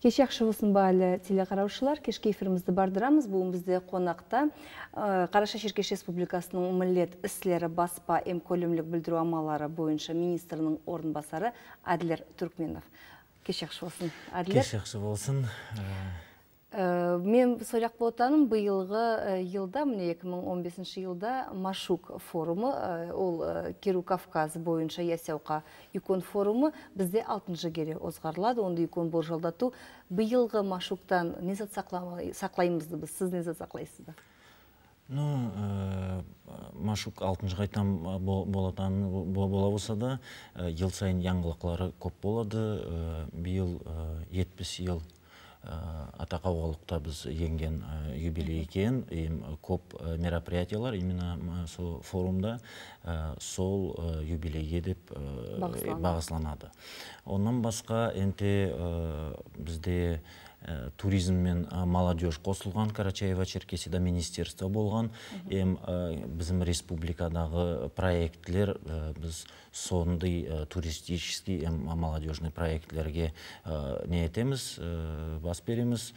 кеш жақсы болсын әлі телеқараушылар кешкі эфирімізді бардырамыз бүгін бізде қонақта қараша шеркеш республикасының міллет ісілері баспа эмкөлемлік білдіру амалары бойынша министрінің орынбасары әділер түркменов кеш жақсы болсын кеш жақсы болсын Э, мен сұрақ жақ болатаным биылғы жылда э, міне 2015 жылда машук форумы э, ол керу кавказ бойынша ясауқа икон форумы бізде алтыншы кере озғарылады онда икон болжалдату биылғы машуктан не зат сақлаймызды біз сіз не зат сақлайсыз ну машук алтыншы қайтан болатан бола болса да ел сайын яңғылықлары көп болады биыл жетпіс ел Э, атакабулукта біз еңген э, юбилей екен э, көп мероприятиялар именно сол форумда сол юбилейге деп бағысланады. басқа басқа бізде бізде Э, туризм менен молодежь кошулган карачаево черкесияда министерство болгон эми биздин республикадагы проектилер э, биз сондой э, туристический эми молодежный проектилерге неэтебиз бас беребиз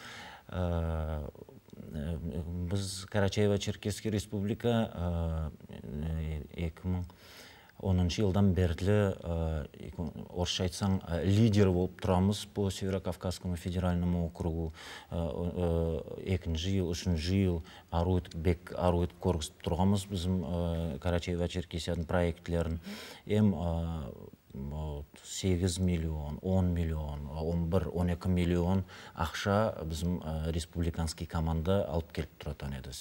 биз карачаево черкесский республика эки миң оныншы жылдан берлі э, орысша айтсаң э, лидер болып тұрамыз по северо кавказскому федеральному округу э, екінші жыл үшінші жыл ару аруыт көргізіп тұрғанбыз біздің карачаево черкесияның проектілерін ем сегиз миллион он миллион он бір он эки миллион ақша біздің республиканский команда алып келіп тұратын еді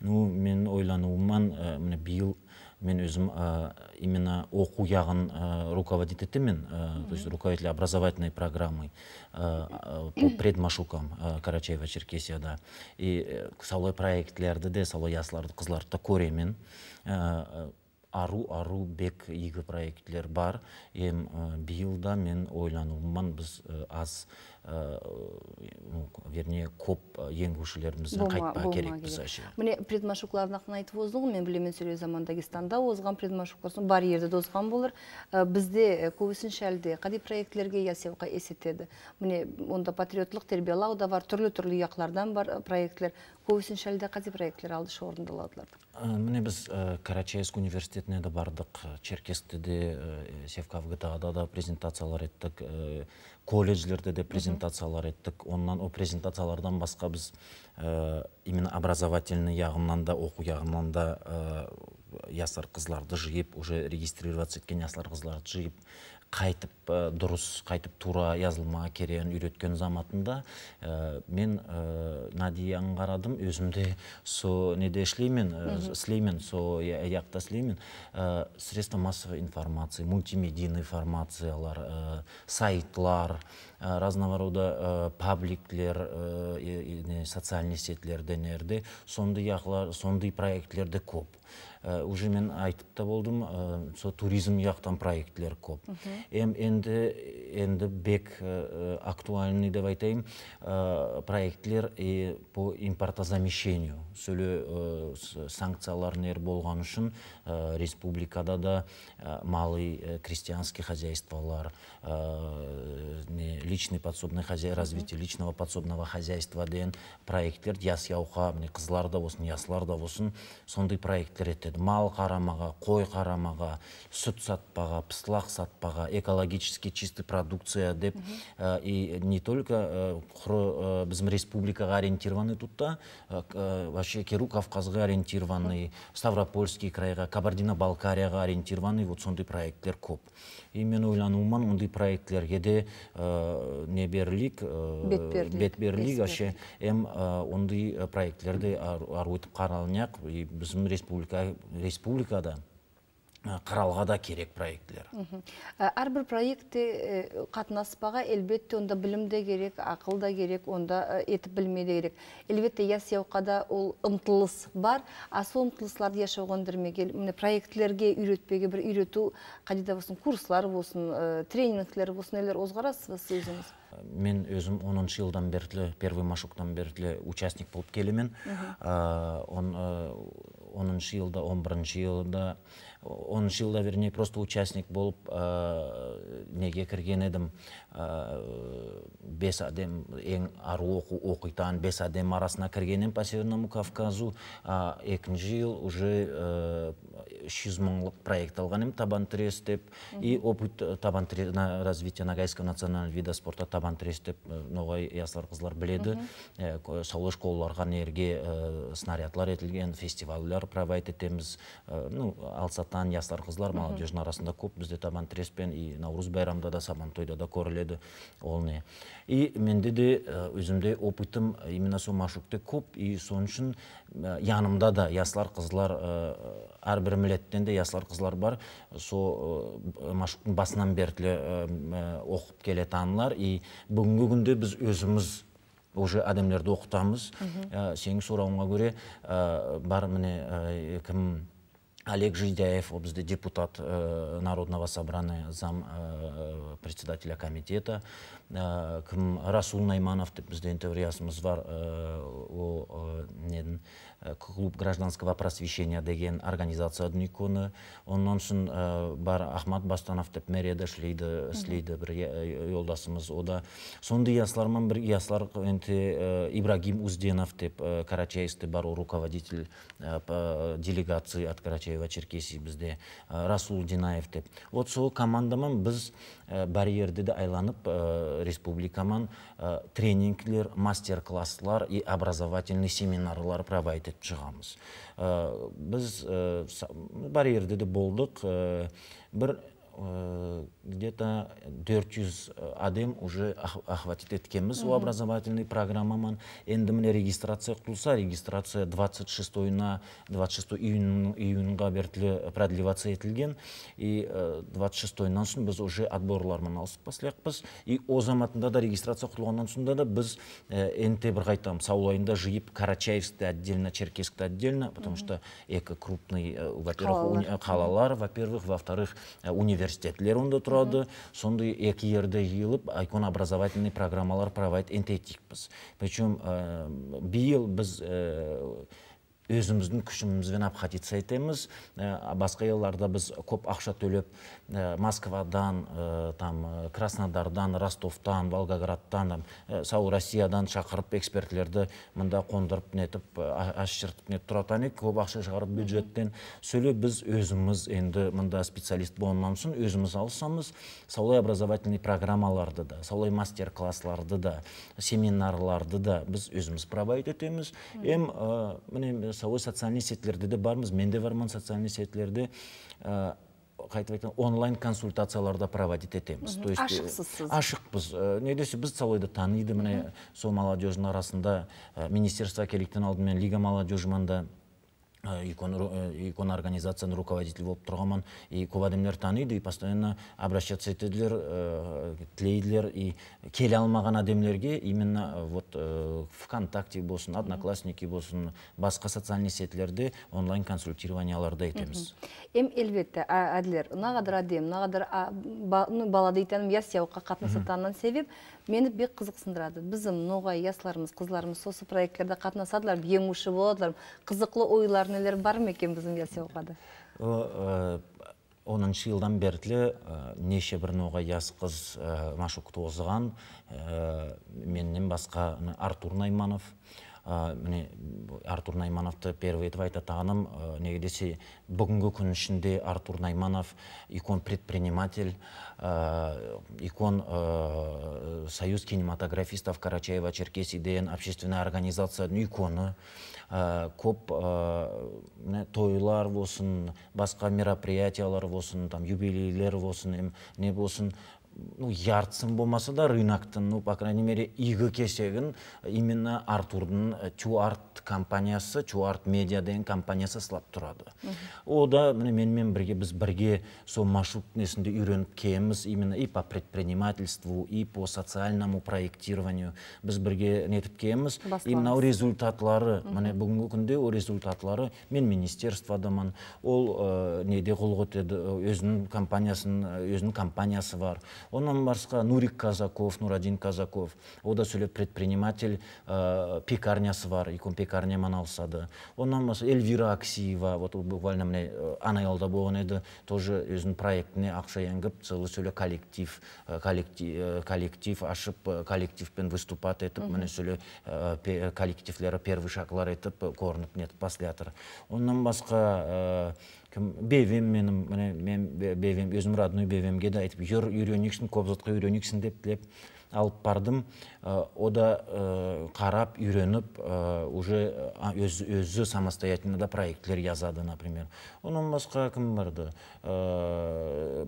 ну мен ойлануымнан міне биыл мен өзім ә, именно оқу яғын ә, руководить етемін ә, то есть руководитель образовательной программы по предмашукам ә, карачаева черкесияда и э, солай проектлерді де солай ясларды қызларды да көремін ә, ару ару бек игі проектілер бар ем ә, мен ойлануымнан біз э, аз Э, вернее көп э, енгушілерімізден қайтпа біз әже міне предмашуклардың ақын айтып озды мен білемен сөйлеу заман дагестанда озған предмашуклар бар ерді дозған болар э, бізде көбісін шәлді қадей проектілерге ясеуқа есетеді міне онда патриотлық тәрбиелау да бар түрлі түрлі яқлардан бар проектілер Көбісін әлде қадей проектілер алды орындалатылар міне біз карачаевск университетіне де бардық черкесте де да презентациялар еттік колледжлерде де презентациялар еттік оннан ол презентациялардан басқа біз ә, именно образовательный жағынан да оқу жағынан да ә, ясар қызларды жиып уже регистрироваться еткен ясар қызларды жиып қайтып э, дұрыс қайтып тура жазылма керегін үйреткен заматында ә, мен ә, э, нади аңғарадым өзімде со неде ішлеймін ә, слеймен со аяқта слеймен ә, средства массовой информации мультимедийный информациялар ә, сайтлар ә, разного рода ә, пабликлер ә, социальный сетлер днрде сондай сондай көп Э, уже мен айтып та болдым э, сол туризм жақтан проектілер көп енді енді бек э, актуальный деп айтайын проектілер по импортозамещению сөлі санкциялар нер болған үшін республикада да малый крестьянский хозяйстволар личный подсобный хозяй развитие личного подсобного хозяйства деген проекттер яс яуха міне қызлар да болсын яслар да болсын сондай проекттер мал қарамаға қой қарамаға сүт сатпаға пыслақ сатпаға экологически чистый продукция деп э, и не только ә, біздің республикаға ориентированный тут вообще керу кавказға ориентированный ставропольский крайға кабардино балкарияға ориентированный вот сондай проекттер көп и мен ойлануымман ондай проектілерге де не берлік бет берлік вообще эм ондай проектілерді ар өтіп қаралынақ и біздің республика республикада э, қаралға да керек проектілер ә, әрбір проекті э, қатынаспаға әлбетте онда білім де керек ақыл да керек онда э, етіп білме де керек әлбетте ясияуқада ол ұмтылыс бар а сол ұмтылыстарды проектілерге үйретпеге бір үйрету қайда болсын курслар болсын тренингтер болсын нелер озғарасыз өзіңіз мен өзім 10 жылдан бертілі первый машоктан бертілі участник болып келемін оныншы жылда он бірінші жылда оныншы жылда вернее просто участник болып ә, неге кірген едім ә, бес адем ең ару оқу оқитан бес адем арасына кірген едім по северному кавказу ә, екінші жыл уже 300 мыңлық проект алған едім табан тірес деп и опыт э, табан тірес на развитие нагайского национального вида спорта табан тірес деп э, ноғай яслар қызлар біледі саулы э, школаларға нерге снарядлар етілген фестивальдар провайд етеміз ну алсатан яслар қызлар молодежьдің арасында көп бізде табан тіреспен и наурыз байрамда да сабантойда да көріледі ол не и менде де өзімде опытым именно сол маршрутте көп и соның үшін янымда да яслар қызлар әрбір әдеттен де яслар қызлар бар сол э, машуктың басынан бертілі э, оқып келе танылар и бүгінгі күнде біз өзіміз уже адамдарды оқытамыз э, сенің сұрауыңа көре бар міне кім Олег Жидяев, ол бізде депутат Народного собрания, зам председателя комитета. кім Расул Найманов деп бізде интервьюясымыз бар. Ол нен Э, клуб гражданского просвещения деген организация күні оннан соң бар ахмат бастанов деп мэрияда шлейді слейді бір жолдасымыз э, ода сондай ясларман бір яслар э, ибрагим узденов деп карачаевсте бар руководитель делегации от карачаева черкесии бізде расул динаев деп вот сол командаман біз барьерді де айланып республикаман тренинглер, мастер класслар и образовательный семинарлар провайд етіп шығамыз біз барьерде де болдық бір Э, где-то 400 адам уже охватит еткенбиз у образовательный программаман Енді міне регистрация құтылса. регистрация 26 на 26 июн июнға бертілі продлеваться етілген. и 26 на соң біз уже отборлармен алысып біз и о да регистрация құлғаннан соңда да біз э, нт бір саулайында саулайында жиып карачаевскте отдельно черкесске отдельно потому что эко крупный э, во первых қалалар во первых во вторых университет университетлер онда тұрады сондай екі жерде жиылып айкон образовательный программалар проводить ететікпіз причем э, биыл біз э, өзіміздің күшімізбен обходиться етеміз ә, басқа елларда біз көп ақша төлеп ә, москвадан ә, там ә, краснодардан ростовтан волгоградтан ә, сау россиядан шақырып экспертлерді мында қондырып нетіп ә, аш жыртып көп ақша шығарып бюджеттен сөйлеп біз өзіміз енді мында специалист болғаннан соң өзіміз алсамыз саулай образовательный программаларды да саулай мастер классларды да семинарларды да біз өзіміз провайд етеміз ем міне жасауы социальный сетьлерде де бармыз мен де бармын социальный сетьлерде қайтып онлайн консультацияларда проводить етеміз то есть ашықсыз ашықпыз не десе біз целойды таниды міне сол молодежьдің арасында министерство керектен алдымен лига молодежьманда Э, икон э, организацияны руководитель болып тұрғанмын и көп адамдар таниды и постоянно обращаться етеділер тілейділер и э, келе алмаған адамдерге именно вот вконтакте болсын одноклассники болсын басқа социальный сетілерде онлайн консультированияларды етеміз эми албетте адилер мынагадыр адем мынагадыр бала я себеп мені бек қызықсындырады біздің ноғай ясларымыз қызларымыз осы проектілерде қатынасадылар емуші боладылар қызықлы ойлар нелер бар ма екен біздің ясли оқады? Э, оныншы жылдан берлі э, неше бір ноғай жас қыз э, машукты озған меннен басқа артур найманов міне артур наймановты первый етіп айтатағаным неге десе бүгінгі күн ішінде артур найманов икон предприниматель икон союз кинематографистов карачаева черкесии деген общественная организацияның иконы көп тойлар болсын басқа мероприятиялар болсын там юбилейлер болсын не болсын ну яртысын болмаса да рыноктың ну по крайней мере игі кесегін э, именно артурдың түу-арт э, компаниясы чуарт медиа деген компаниясы сылап тұрады ол да міне менімен бірге біз бірге сол маршрут несінде үйреніп келеміз именно и по предпринимательству и по социальному проектированию біз бірге нетіп келеміз и мынау результатлары міне бүгінгі күнде ол результатлары мен министерстводамын ол э, неде қол көтерді өзінің компаниясын өзінің компаниясы бар онан басқа нурик казаков нурадин казаков ол да сөйлеп предприниматель пекарнясы бар икон пекарнямен айналысады Оның басқа эльвира аксиева вот буквально міне анаялда болған еді тоже өзінің проектіне ақша еңгіп целый сөйле коллектив коллектив, ашып коллективпен выступать етіп мәне сөйле коллективлері первый шаглар етіп корнып, нет паслятыр. Оның басқа кім бевем менің міне мен бебем өзім родной бевемге де айтып жүр үйренейіксің затқа үйренейіксің деп тілеп алып бардым ода қарап үйреніп уже өз, өзі самостоятельно да проектілер жазады например онан басқа кім барды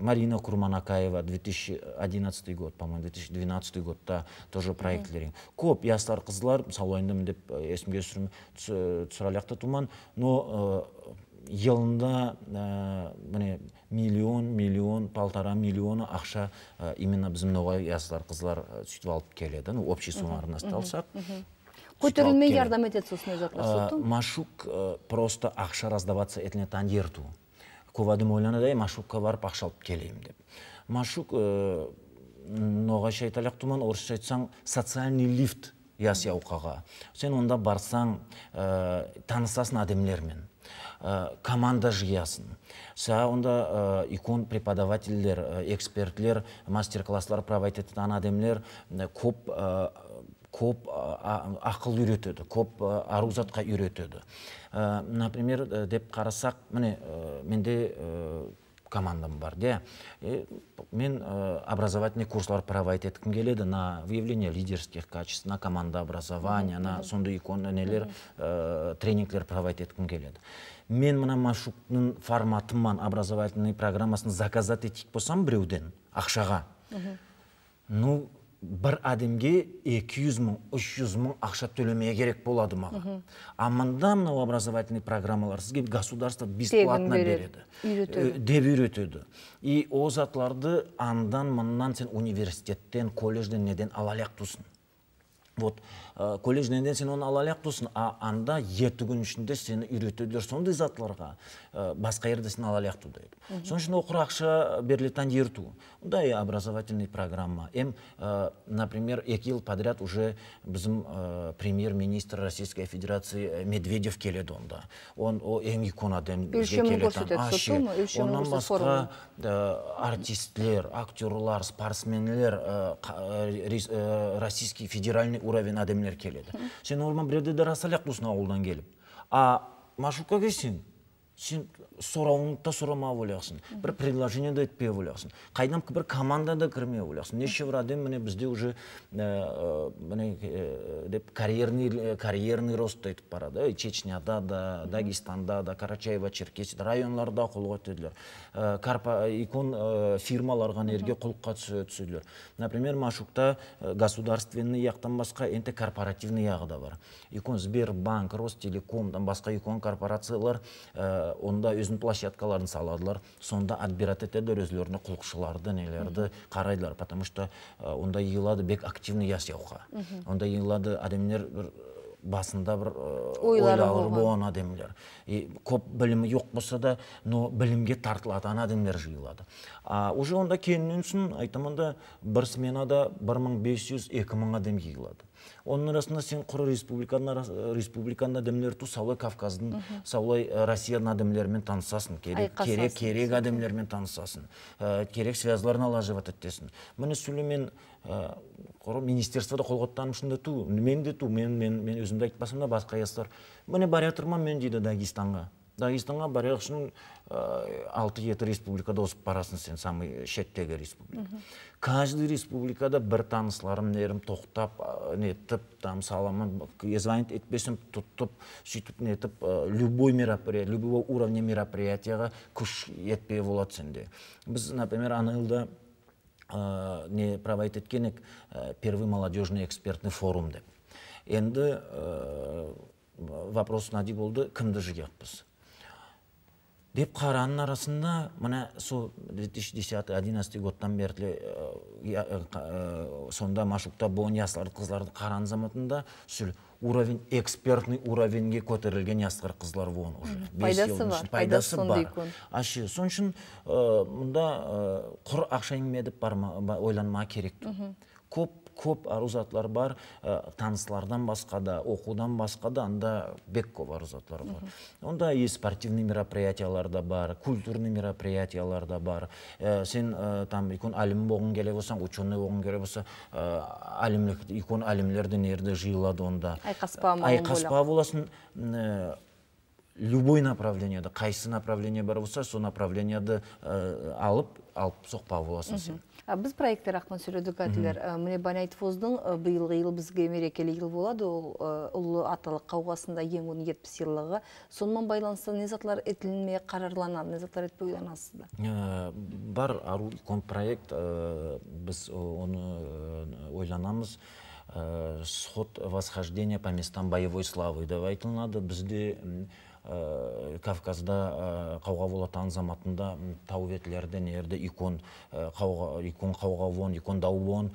марина курманакаева 2011 год по моему 2012 годта тоже проектілер көп жастар қыздар мысалы деп есімге түсірмей түсіралияқта туман но жылында міне миллион миллион полтора миллиона ақша именно біздің ноғай яздар қыздар сөйтіп алып келеді ну общий суммарность алсақ көтерілмей жардам етеді сосын ә, машук просто ақша раздаваться етіледі таңерту көп адам ойланады машукқа барып ақша алып келейін деп машук ноғайша айталық тұман орысша айтсаң социальный лифт ясяуқаға сен онда барсаң ә, танысасың адамдармен Э, команда жиясын са онда э, икон преподавательдер ә, э, экспертлер мастер класслар проводить ететін адамдар көп көп ақыл үйретеді көп арузатқа затқа үйретеді например деп қарасақ міне менде командам бар и э, мен э, образовательный курслар провайд еткім келеді на выявление лидерских качеств на команда образования на сондай нелер э, тренингтер провайд еткім келеді мен мына маршруттың форматыман образовательный программасын заказать етейік болсам біреуден ақшаға ну бір адамге 200 мың, 300 мың ақша төлемеге керек болады маған. А мында мынау образовательный программалар сізге государство бесплатно береді. Деп үйретеді. И ол затларды андан мыннан сен университеттен, колледжден неден алаяқ тұсын. Вот ә, э, колледжден сен оны ала а анда екі күн ішінде сені үйретеді сондай затларға э, басқа жерде сен ала аяқ дейді сол үшін оқыр ақша э, берілетін ерту мындай образовательный программа эм например екі жыл подряд уже біздің премьер министр российской федерации медведев келеді онда он ол эм иконада онан басқа артистлер актерлар спортсменлер российский федеральный уровень адамдар келеді сен орман біреуде де ауылдан келіп а маршрутка кірсең сен сұрауыңды да сұрамап бір предложение да айтпай ойлақсың қайдан бір командада кірмей ойлақсың неше бір адам міне бізде уже э, э, міне э, деп карьерный карьерный рост айтып барады чечняда да дагестанда да карачаево да районларда қолға карпа икон фирмаларға нерге құлыққа түседілер например машукта государственный яқтан басқа енді корпоративный яғы да бар икон сбербанк ростелекомдан басқа икон корпорациялар Э, онда өзінің площадкаларын саладылар сонда отбирать етеділер құлқышыларды, нелерді қарайдылар потому что э, онда йылады бек активный ясауға онда йылады адамдар бір э, басында бір ойлары болған адамдар и көп білімі жоқ болса да но білімге тартылатын адамдар жиылады а уже онда кейіннен соң айтамын да бір сменада бір мың бес жүз екі мың адам жиылады оның арасында сен құры республиканың э, республиканың ту, саулай кавказдың саулай э, россияның адамдарымен танысасың керек керек керек адамдармен танысасың э, керек связьларын ала жатады десің міне мен, құры министерствода қолғаттанымшында ту мен де ту мен мен мен өзімді айтпасам да басқа жастар міне бара мен дейді дагестанға дагестанга баракшын э, алты жети республикада осып барасың сен самый шеттегі республика каждый республикада бір танысыларым нерім тоқтап э, нетіп там саламын звонить етпесем тұтып сөйтіп нетіп э, любой мероприятие любого уровня мероприятияға күш етпей болады сенде біз например ана не проводить еткен первый молодежный экспертный форум деп енді вопрос нади болды кімді жығыппыз деп қараның арасында мына сол 2010-2011 годтан берлі э, э, э, сонда маршрутта болған ясылар қызларды қаран заматында сүл уровень экспертный уровеньге көтерілген ясылар қыздар болған уже пайдасы бар пайдасы бар ащы үшін мұнда құр ақша барма ойланма керек көп көп арузаттар бар ә, э, таныслардан басқа да оқудан басқа да анда бек көп заттар бар онда и спортивный мероприятиялар да бар культурный мероприятиялар да бар ә, сен ә, там икон әлім болғың келе болсаң ученый болғың келе болса әлімлік икон жиылады онда айқаспа айқаспа боласың любой направлениеда қайсы направление бар болса сол направлениеды алып алып соқпа боласың сен біз проекттер ақпан сөйледік әділер ә, міне оздың ә, биылғы ел бізге мерекелі ел болады ол ә, ұлы аталық қауғасында ең жетпіс жылдығы сонымен байланысты не заттар етілме қарарланады не затлар етпей бар ару икон проект біз оны ойланамыз сход восхождения по местам боевой славы деп айтылынады бізде Э, кавказда э, қауға болатын аңзаматында тауветлерді, нерді, икон э, қауға икон вон икон вон.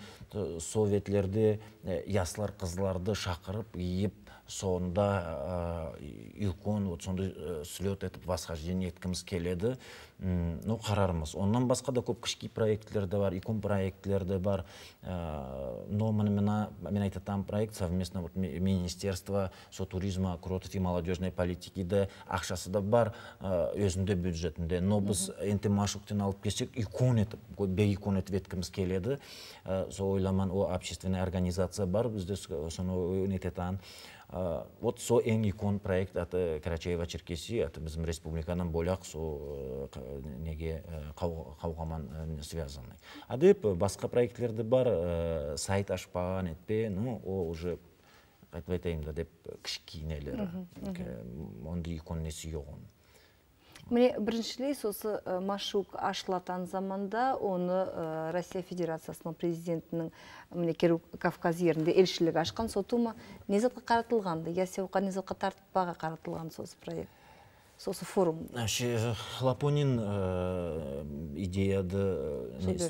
советлерде яслар қызларды шақырып иіп сонда икон вот сондай слет етіп восхождение еткіміз келеді ну қарармыз оннан басқа да көп кішкей проектілерді бар икон проектілерді да бар э, но мына мен айтып атам проект совместно вот министерство со туризма кротов и молодежной политики да ақшасы да бар э, өзінде бюджетінде. но біз енді алып келсек икон етіп бейикон этип келеді, келеді э, со ойламан о общественный организация бар бізде соны этетан вот со эң икон проект аты э, карачаева Черкеси аты біздің республиканын боляқ со э, неге э, каугаман связанный а деп басқа проектлерде бар сайт ашпаган этпе ну ол уже айтып айтайын да деп кішкенелер ондай жоқ міне біріншілей сосы машук ашылатын заманда оны россия федерациясының президентінің мінекей кавказ ерінде елшілігі ашқан сотума не затқа қаратылған ясеуқа не затқа тартпаға қаратылған сосы проект сосы форум лапонин идеяды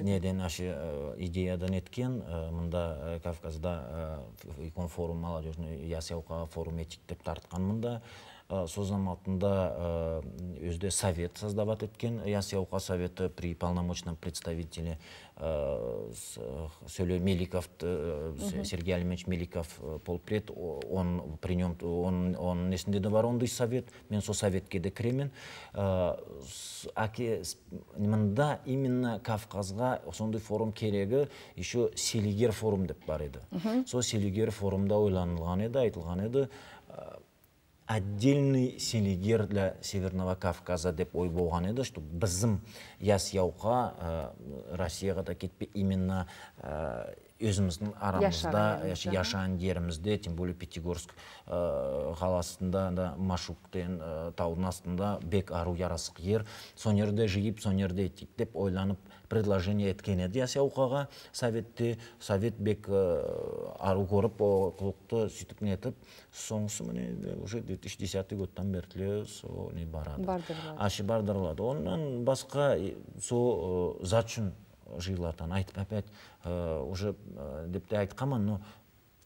неден идеядан еткен мында кавказда форум молодежный ясеуқа форум етик деп тартқан мында Э, созаматында э, өзде совет создават еткен ясаука советі при полномочном представителе э, меликов сергей алимович меликов полпред он при нем он несінде де бар ондай совет мен сол советке де кіремен аке мында именно кавказға сондай форум керегі еще селигер форум деп бар еді сол селигер форумда ойланылған еді айтылған еді отдельный селигер для северного кавказа деп ой болған еді что біздің ясияуқа э, россияға да кетпе именно э, өзіміздің арамызда яшаған жерімізде тем более пятигорск э, қаласында да деген э, таудың астында бек ару ярасық ер сол жерде жиып сол жерде деп ойланып предложение еткен еді ясе советте совет бек э, ару көріп құлықты сөйтіп нетіп соңғысы міне уже две тысячи десятый годтан берле сол не барады бардырлады онан басқа сол зат үшін жыйылатан айтып опять э, уже э, деп те айтканмын но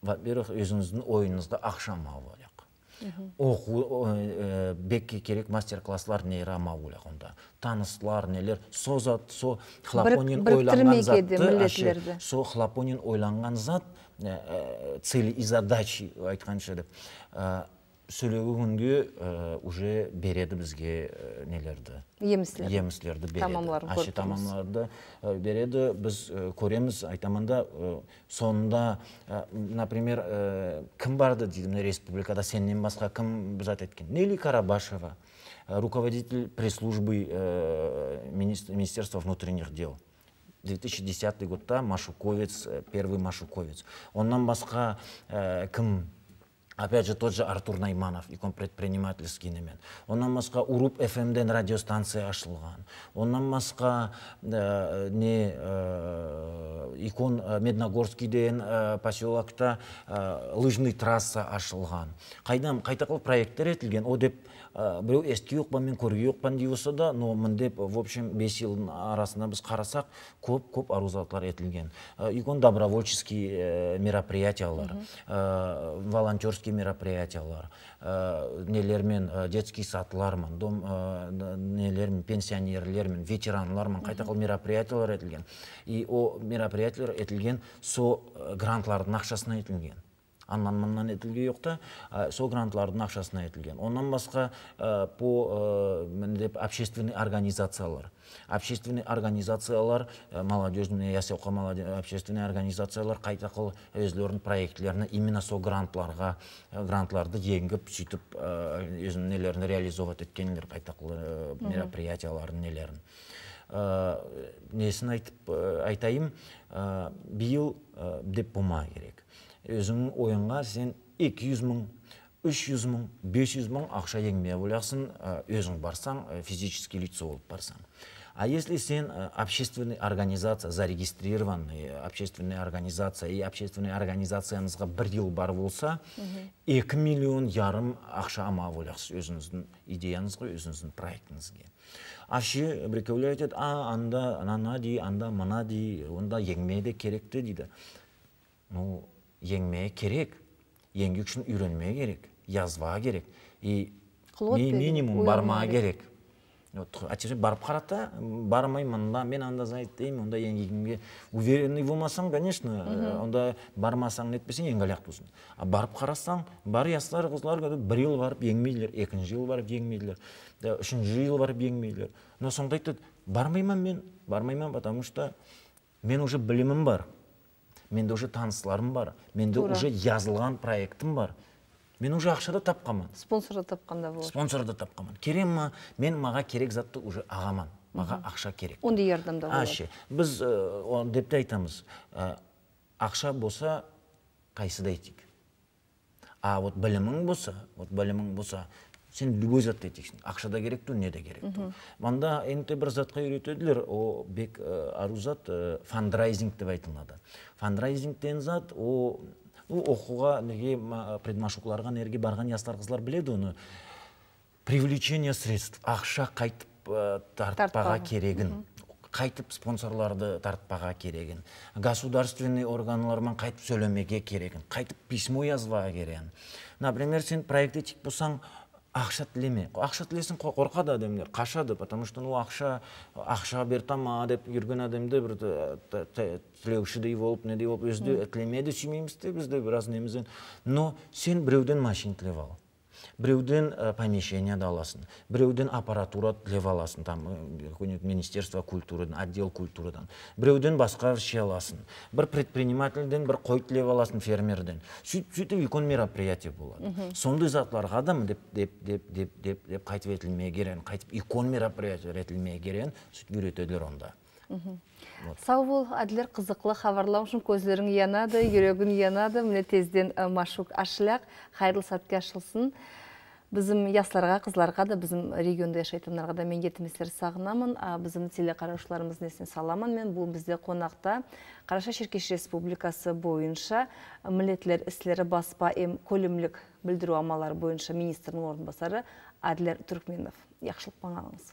во первых өзіңіздің ойыңызда ақша оқу э, бекке керек мастер класслар нера онда таныслар нелер со зат со хлапонин ойланған со хлапонин ойланған зат цели и задачи айтқанша деп сөйлеуі күнге э, уже береді бізге э, нелерді емістерді емістерді береді тамамларын тамамларды э, береді біз көреміз айтамын да соңында например кім барды дейді мына республикада сеннен басқа кім бұзат еткен нели карабашева руководитель пресс службы министерства внутренних дел 2010 годта машуковец первый машуковец оннан басқа кім опять же тот же артур найманов икон предпринимательский э, немен ондан басқа уруп ден радиостанция э, ашылған Оннамасқа, не ә, икон медногорский ә, поселокта э, лыжный трасса ашылған қайдан қайта проекттер етілген о деп Э, біреу жоқ па мен көруге ұқпан дей болса да но міндеп в общем бес елдің арасында біз қарасақ көп көп арузатлар етілген игон э, добровольческий э, мероприятиялар волонтерский мероприятиялар нелермен детский сатлармен дом нелермен пенсионерлермен ветеранлармен қайта қыл мероприятиялар етілген и о мероприятиялар етілген со грантлардың ақшасына етілген аннан мыннан жоқ та сол грантлардың ақшасына етілген онан басқа по деп общественный организациялар общественный организациялар молодежный ясаука общественный организациялар қайта қыл өздерінің проектілеріне именно сол грантларға грантларды еңгіп сөйтіп өзінің нелерін реализовать еткендер қайта қыл мероприятияларын нелерін несін айтып айтайын биыл деп болма керек өзіңнің ойыңа сен 200 мың 300 мың 500 мың ақша еңбек ойлақсың өзің барсаң физический лицо болып барсаң а если сен общественный организация зарегистрированный общественный организация и общественный организацияңызға бір ел бар болса екі миллион ярым ақша ама ойлақсыз өзіңіздің идеяңызға өзіңіздің проектіңізге ащы біреулер айтады а анда анана дей анда мына дей онда еңбек де керекті дейді ну еңме керек еңгі үшін үйренме керек язва керек и минимум барма керек әйтеуір барып қарата бармаймын мында мен андаз айтайын онда еңгегімге уверенный болмасаң конечно онда бармасаң нетпесең еңгалақ тусын а барып қарасаң бар жастар қыздар бір жыл барып еңмейділер екінші жыл барып еңмейділер үшінші жыл барып еңмейділер но сонда айтады бармаймын мен бармаймын потому что мен уже білімім бар менде уже таныстарым бар менде уже жазылған проектім бар мен уже ақша да тапқанмын спонсор тапқанда болады спонсор да тапқанмын керек ма мен маған керек затты уже ағаман. маған ақша керек ондай ярдам да біз э, деп те айтамыз э, ақша болса қайсыда етейік а вот білімің болса вот білімің болса сен любой затты етесің ақша да керекту не де мында енді бір затқа үйретеділер о бек э, ару зат э, фандрайзинг деп айтылады фандрайзинг деген зат о оқуға неге нерге барған жастар қыздар біледі оны привлечение средств ақша қайтып э, тартпаға керегін қайтып спонсорларды тартпаға керегін государственный органдармен қайтып сөйлемеге керегін қайтып письмо жазбаға керегін например сен проектетик болсаң ақша тілеме ақша тілесін қорқады адамдар қашады потому что ну ақша ақша берта ма деп жүрген адамды бір тілеушідей болып недей болып өзді тілемеді сүймейміз де бізде біраз немізден но сен біреуден машина тілеп ал біреуден ә, э, да аласың біреуден аппаратура тілеп аласың там э, министерство культурадан отдел культурыдан, біреуден басқа ше аласың бір предпринимательден бір қой тілеп аласың фермерден сөйтіп сөйтіп үлкен мероприятие болады сондай затларға да деп деп деп деп деп қайтып икон керек қайтып икон мероприятие керек сөйтіп үйретеділер онда сау бол әділер қызықлы қабарлау үшін көздерің янады жүрегің янады міне тезден машук ашылақ, қайрыл сәтке ашылсын біздің ясларға қызларға да біздің регионда жашайтындарға да мен кетімесілер сағынамын Бізім біздің телекараушыларымыздың есіне саламын мен бұл бізде қонақта қараша шеркеш республикасы бойынша мүлетлер істері баспа әм көлімлік білдіру амалары бойынша министрдің орынбасары әділер түркменов яқшылық